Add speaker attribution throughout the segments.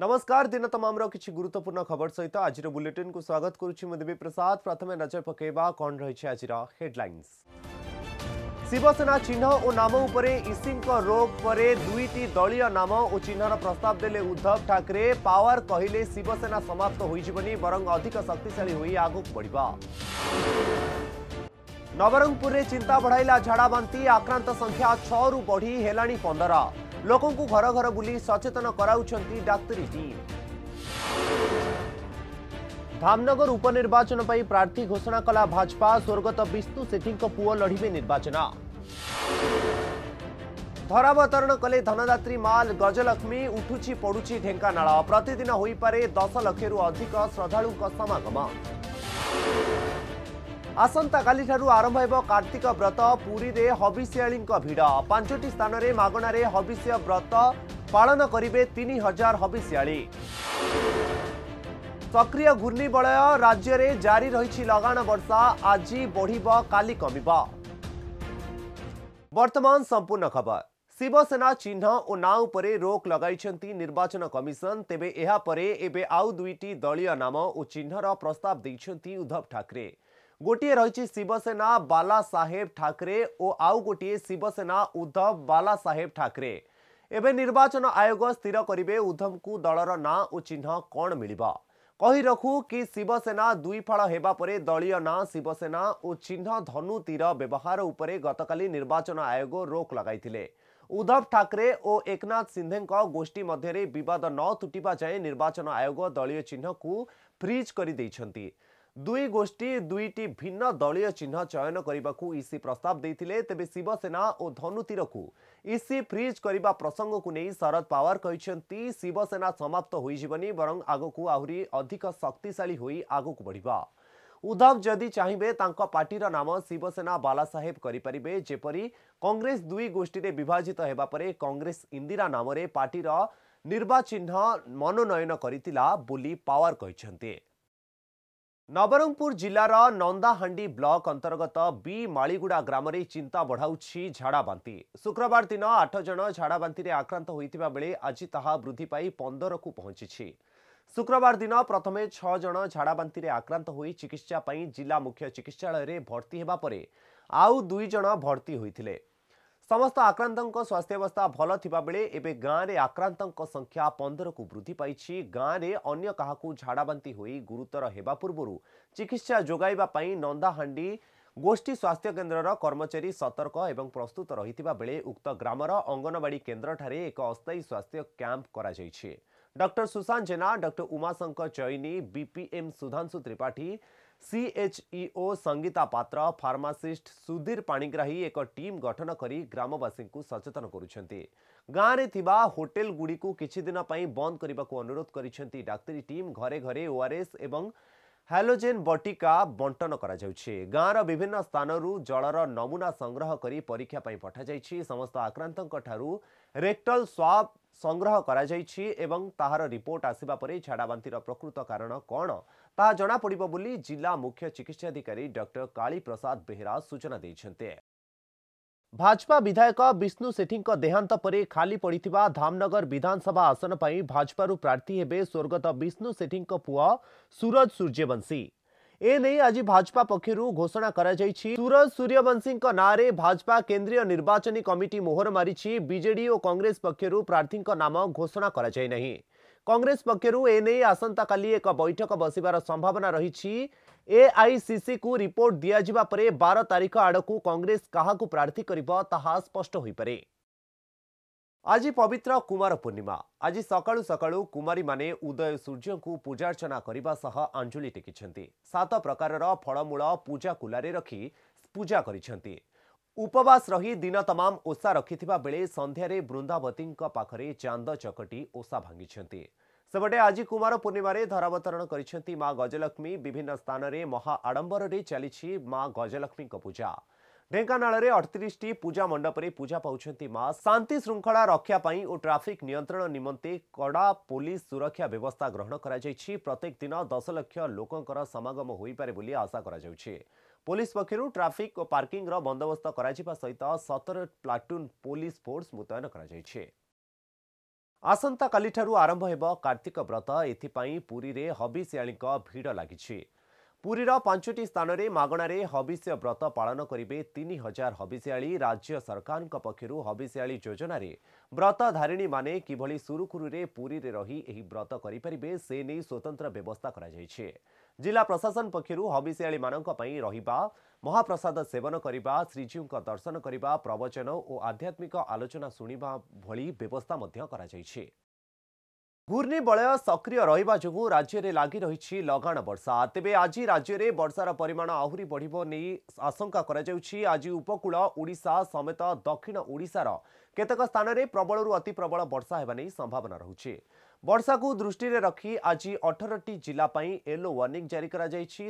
Speaker 1: नमस्कार दिन तम्री गुरुत्वपूर्ण खबर सहित आज बुलेटिन को स्वागत गरु प्रसाद प्रथमे नजर पकेबा हेडलाइंस शिवसेना चिन्ह और नाम उप इसिको रोग पर दुईटी दलय नाम और चिन्हर प्रस्ताव देले उद्धव ठाकरे पावर कहिले शिवसेना समाप्त अधिक शक्तिशाली हो आगको बढ् नवरंगपुर चिंता बढाइला झाडा आक्रांत संख्या छु बढी पंदर लोक घर घर बुली सचेतन गराउँछ डाक्तरी धामनगर उपनिर्वाचन पनि प्रार्थी घोषणा कला भाजपा स्वर्गत विष्णु पुओ पुव निर्वाचन धरावतरण कले धनदात्री माल गजलक्ष्मी उठु पडु ढेङ्कानाल प्रतिदिन दस लक्षु अधिक श्रद्धालु समम ଆସନ୍ତାକାଲିଠାରୁ ଆରମ୍ଭ ହେବ କାର୍ତ୍ତିକ ବ୍ରତ ପୁରୀରେ ହବିଷ୍ୟାଳୀଙ୍କ ଭିଡ଼ ପାଞ୍ଚଟି ସ୍ଥାନରେ ମାଗଣାରେ ହବିଷ୍ୟ ବ୍ରତ ପାଳନ କରିବେ ତିନି ହଜାର ହବିଷ୍ୟାଳୀ ସକ୍ରିୟ ଘୂର୍ଣ୍ଣିବଳୟ ରାଜ୍ୟରେ ଜାରି ରହିଛି ଲଗାଣ ବର୍ଷା ଆଜି ବଢ଼ିବ କାଲି କମିବ ବର୍ତ୍ତମାନ ସମ୍ପୂର୍ଣ୍ଣ ଖବର ଶିବସେନା ଚିହ୍ନ ଓ ନାଁ ଉପରେ ରୋକ ଲଗାଇଛନ୍ତି ନିର୍ବାଚନ କମିଶନ ତେବେ ଏହାପରେ ଏବେ ଆଉ ଦୁଇଟି ଦଳୀୟ ନାମ ଓ ଚିହ୍ନର ପ୍ରସ୍ତାବ ଦେଇଛନ୍ତି ଉଦ୍ଧବ ଠାକରେ गोटे रही शिवसेना बाला साहेब ठाकरे और आउ गोटे शिवसेना उद्धव बाला साहेब ठाकरे एवं निर्वाचन आयोग स्थिर करे उद्धव को दलर ना और चिन्ह कौन मिल रखू कि शिवसेना दुईफाड़ होगापर ना शिवसेना और चिन्ह धनु तीर व्यवहार उपर गतकाली निर्वाचन आयोग रोक लगे उद्धव ठाकरे और एकनाथ सिंधे गोष्ठी मध्य बद न तुटा जाए निर्वाचन आयोग दलीय चिन्ह को फ्रिज कर दुई गोष्ठी दुईटी भिन्न दलीय चिन्ह चयन को इसी प्रस्ताव शिवसेना धनुतीर को इसी फ्रिज प्रसंग को नै शरद कहते शिवसेना समाप्त को आहरी अधिक आग को बढ्छ उद्धव जदि चाहिए पार्टी नाम शिवसेना बालासाहेब गरिपारे जपरी कंग्रेस दुई गोष्ठी विभाजित कंग्रेस इंदिरा नाम पार्टी निर्वाचि मनोनयन गरिरह पावार ନବରଙ୍ଗପୁର ଜିଲ୍ଲାର ନନ୍ଦାହାଣ୍ଡି ବ୍ଲକ ଅନ୍ତର୍ଗତ ବି ମାଳିଗୁଡ଼ା ଗ୍ରାମରେ ଚିନ୍ତା ବଢ଼ାଉଛି ଝାଡ଼ାବାନ୍ତି ଶୁକ୍ରବାର ଦିନ ଆଠ ଜଣ ଝାଡ଼ାବାନ୍ତିରେ ଆକ୍ରାନ୍ତ ହୋଇଥିବା ବେଳେ ଆଜି ତାହା ବୃଦ୍ଧି ପାଇ ପନ୍ଦରକୁ ପହଞ୍ଚିଛି ଶୁକ୍ରବାର ଦିନ ପ୍ରଥମେ ଛଅ ଜଣ ଝାଡ଼ାବାନ୍ତିରେ ଆକ୍ରାନ୍ତ ହୋଇ ଚିକିତ୍ସା ପାଇଁ ଜିଲ୍ଲା ମୁଖ୍ୟ ଚିକିତ୍ସାଳୟରେ ଭର୍ତ୍ତି ହେବା ପରେ ଆଉ ଦୁଇ ଜଣ ଭର୍ତ୍ତି ହୋଇଥିଲେ ସମସ୍ତ ଆକ୍ରାନ୍ତଙ୍କ ସ୍ୱାସ୍ଥ୍ୟାବସ୍ଥା ଭଲ ଥିବାବେଳେ ଏବେ ଗାଁରେ ଆକ୍ରାନ୍ତଙ୍କ ସଂଖ୍ୟା ପନ୍ଦରକୁ ବୃଦ୍ଧି ପାଇଛି ଗାଁରେ ଅନ୍ୟ କାହାକୁ ଝାଡ଼ାବାନ୍ତି ହୋଇ ଗୁରୁତର ହେବା ପୂର୍ବରୁ ଚିକିତ୍ସା ଯୋଗାଇବା ପାଇଁ ନନ୍ଦାହାଣ୍ଡି ଗୋଷ୍ଠୀ ସ୍ୱାସ୍ଥ୍ୟ କେନ୍ଦ୍ରର କର୍ମଚାରୀ ସତର୍କ ଏବଂ ପ୍ରସ୍ତୁତ ରହିଥିବା ବେଳେ ଉକ୍ତ ଗ୍ରାମର ଅଙ୍ଗନବାଡ଼ି କେନ୍ଦ୍ରଠାରେ ଏକ ଅସ୍ଥାୟୀ ସ୍ୱାସ୍ଥ୍ୟ କ୍ୟାମ୍ପ କରାଯାଇଛି doctor Sushant Jena doctor Umashankar Chaini BPM Sudhanshu Tripathi CHEO Sangeeta Patra pharmacist Sudhir Panigrahi ଏକ ଟିମ୍ ଗଠନ କରି ଗ୍ରାମବାସୀଙ୍କୁ ସଚେତନ କରୁଛନ୍ତି ଗାଁରେ ଥିବା ହୋଟେଲଗୁଡ଼ିକୁ କିଛି ଦିନ ପାଇଁ ବନ୍ଦ କରିବାକୁ ଅନୁରୋଧ କରିଛନ୍ତି ଡାକ୍ତରୀ ଟିମ୍ ଘରେ ଘରେ ଓଆର୍ଏସ୍ ଏବଂ ହାଲୋଜେନ୍ ବଟିକା ବଣ୍ଟନ କରାଯାଉଛି ଗାଁର ବିଭିନ୍ନ ସ୍ଥାନରୁ ଜଳର ନମୁନା ସଂଗ୍ରହ କରି ପରୀକ୍ଷା ପାଇଁ ପଠାଯାଇଛି ସମସ୍ତ ଆକ୍ରାନ୍ତଙ୍କଠାରୁ ରେକ୍ଟଲ ସ୍ୱାବ ସଂଗ୍ରହ କରାଯାଇଛି ଏବଂ ତାହାର ରିପୋର୍ଟ ଆସିବା ପରେ ଝାଡ଼ାବାନ୍ତିର ପ୍ରକୃତ କାରଣ କ'ଣ ତାହା ଜଣାପଡ଼ିବ ବୋଲି ଜିଲ୍ଲା ମୁଖ୍ୟ ଚିକିତ୍ସାଧିକାରୀ ଡକ୍ଟର କାଳୀପ୍ରସାଦ ବେହେରା ସୂଚନା ଦେଇଛନ୍ତି भाजपा विधायक विष्णु सेठी देहांत पर खाली पड़ा धामनगर विधानसभा आसन पर भाजपा प्रार्थी हे स्वर्गत विष्णु सेठी पुआ सूरज सूर्यवंशी एने आज भाजपा पक्ष घोषणा कर सूरज सूर्यवंशी नाँ भाजपा केन्द्रीय निर्वाचन कमिटी मोहर मारी विजेडी और कंग्रेस पक्ष प्रार्थी नाम घोषणा कर कांग्रेस पक्ष एने आसंता का एक बैठक बसवार संभावना रही एआईसीसीକୁ ରିପୋର୍ଟ ଦିଆଯିବା ପରେ ବାର ତାରିଖ ଆଡ଼କୁ କଂଗ୍ରେସ କାହାକୁ ପ୍ରାର୍ଥୀ କରିବ ତାହା ସ୍ପଷ୍ଟ ହୋଇପାରେ ଆଜି ପବିତ୍ର କୁମାର ପୂର୍ଣ୍ଣିମା ଆଜି ସକାଳୁ ସକାଳୁ କୁମାରୀମାନେ ଉଦୟ ସୂର୍ଯ୍ୟଙ୍କୁ ପୂଜାର୍ଚ୍ଚନା କରିବା ସହ ଆଞ୍ଜୁଳି ଟେକିଛନ୍ତି ସାତ ପ୍ରକାରର ଫଳମୂଳ ପୂଜା କୁଲାରେ ରଖି ପୂଜା କରିଛନ୍ତି ଉପବାସ ରହି ଦିନ ତମାମ ଓଷା ରଖିଥିବା ବେଳେ ସନ୍ଧ୍ୟାରେ ବୃନ୍ଦାବତୀଙ୍କ ପାଖରେ ଚାନ୍ଦ ଚକଟି ଓଷା ଭାଙ୍ଗିଛନ୍ତି ସେପଟେ ଆଜି କୁମାର ପୂର୍ଣ୍ଣିମାରେ ଧରାବତରଣ କରିଛନ୍ତି ମା ଗଜଲକ୍ଷ୍ମୀ ବିଭିନ୍ନ ସ୍ଥାନରେ ମହା ଆଡମ୍ବରରେ ଚାଲିଛି ମା ଗଜଲକ୍ଷ୍ମୀଙ୍କ ପୂଜା ଢେଙ୍କାନାଳରେ ଅଠତିରିଶଟି ପୂଜା ମଣ୍ଡପରେ ପୂଜା ପାଉଛନ୍ତି ମା ଶାନ୍ତି ଶୃଙ୍ଖଳା ରକ୍ଷା ପାଇଁ ଓ ଟ୍ରାଫିକ୍ ନିୟନ୍ତ୍ରଣ ନିମନ୍ତେ କଡ଼ା ପୋଲିସ ସୁରକ୍ଷା ବ୍ୟବସ୍ଥା ଗ୍ରହଣ କରାଯାଇଛି ପ୍ରତ୍ୟେକ ଦିନ ଦଶ ଲକ୍ଷ ଲୋକଙ୍କର ସମାଗମ ହୋଇପାରେ ବୋଲି ଆଶା କରାଯାଉଛି ପୋଲିସ ପକ୍ଷରୁ ଟ୍ରାଫିକ୍ ଓ ପାର୍କିଂର ବନ୍ଦୋବସ୍ତ କରାଯିବା ସହିତ ସତର ପ୍ଲାଟୁନ୍ ପୋଲିସ ଫୋର୍ସ ମୁତୟନ କରାଯାଇଛି ଆସନ୍ତାକାଲିଠାରୁ ଆରମ୍ଭ ହେବ କାର୍ତ୍ତିକ ବ୍ରତ ଏଥିପାଇଁ ପୁରୀରେ ହବିଶିଆଳିଙ୍କ ଭିଡ଼ ଲାଗିଛି ପୁରୀର ପାଞ୍ଚଟି ସ୍ଥାନରେ ମାଗଣାରେ ହବିଷ୍ୟ ବ୍ରତ ପାଳନ କରିବେ ତିନି ହଜାର ହବିଷ୍ୟାଳି ରାଜ୍ୟ ସରକାରଙ୍କ ପକ୍ଷରୁ ହବିଷ୍ୟାଳି ଯୋଜନାରେ ବ୍ରତଧାରିଣୀମାନେ କିଭଳି ସୁରୁଖୁରୁରେ ପୁରୀରେ ରହି ଏହି ବ୍ରତ କରିପାରିବେ ସେ ନେଇ ସ୍ୱତନ୍ତ୍ର ବ୍ୟବସ୍ଥା କରାଯାଇଛି ଜିଲ୍ଲା ପ୍ରଶାସନ ପକ୍ଷରୁ ହବିଷ୍ୟାଳିମାନଙ୍କ ପାଇଁ ରହିବା ମହାପ୍ରସାଦ ସେବନ କରିବା ଶ୍ରୀଜୀଉଙ୍କ ଦର୍ଶନ କରିବା ପ୍ରବଚନ ଓ ଆଧ୍ୟାତ୍ମିକ ଆଲୋଚନା ଶୁଣିବା ଭଳି ବ୍ୟବସ୍ଥା ମଧ୍ୟ କରାଯାଇଛି ঘূর্ণিবলয় সক্রিয় রহবা যোগ রাজ্যের লাগি রয়েছে লগাণ বর্ষা তেবে আজ রাজ্যের বর্ষার পরিমাণ আহরি বড় নেই আশঙ্কা করা যাচ্ছে আজ উপকূল ওড়শা সমেত দক্ষিণ ওড়শার কেতক স্থানের প্রবল অতি প্রবল বর্ষা হওয়া নিয়ে সম্ভাবনা রয়েছে বর্ষাকু দৃষ্টি রাখি আজ অঠরটি জেলা এলো ওয়ার্নিং জারি করা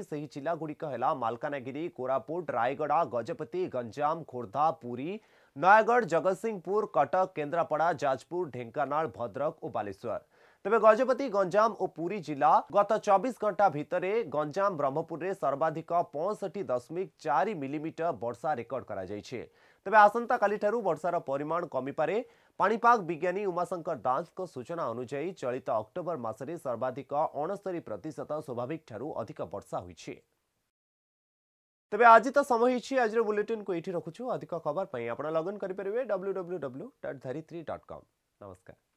Speaker 1: সেই জেলাগুড়ি হল মালকানগিরি কোরাপুট রায়গড়া গজপতি গঞ্জাম খোর্ধা পুরী নয়াগড় জগৎসিংপুর কটক কেন্দ্রাপড়া যাজপুর ঢেঙ্কানাল ভদ্রক ও বালেশ্বর ତେବେ ଗଜପତି ଗଞ୍ଜାମ ଓ ପୁରୀ ଜିଲ୍ଲା ଗତ ଚବିଶ ଘଣ୍ଟା ଭିତରେ ଗଞ୍ଜାମ ବ୍ରହ୍ମପୁରରେ ସର୍ବାଧିକ ପଞ୍ଚଷଠି ଦଶମିକ ଚାରି ମିଲିମିଟର ବର୍ଷା ରେକର୍ଡ କରାଯାଇଛି ତେବେ ଆସନ୍ତାକାଲିଠାରୁ ବର୍ଷାର ପରିମାଣ କମିପାରେ ପାଣିପାଗ ବିଜ୍ଞାନୀ ଉମାଶଙ୍କର ଦାସଙ୍କ ସୂଚନା ଅନୁଯାୟୀ ଚଳିତ ଅକ୍ଟୋବର ମାସରେ ସର୍ବାଧିକ ଅଣସ୍ତରୀ ପ୍ରତିଶତ ସ୍ୱାଭାବିକଠାରୁ ଅଧିକ ବର୍ଷା ହୋଇଛି ତେବେ ଆଜି ତ ସମୟ ହେଇଛି ଆଜିର ବୁଲେଟିନ୍କୁ ଏଇଠି ରଖୁଛୁ ଅଧିକ ଖବର ପାଇଁ ଆପଣ ଲଗ୍ଇନ୍ କରିପାରିବେ W W W dot Dharitri dot com ନମସ୍କାର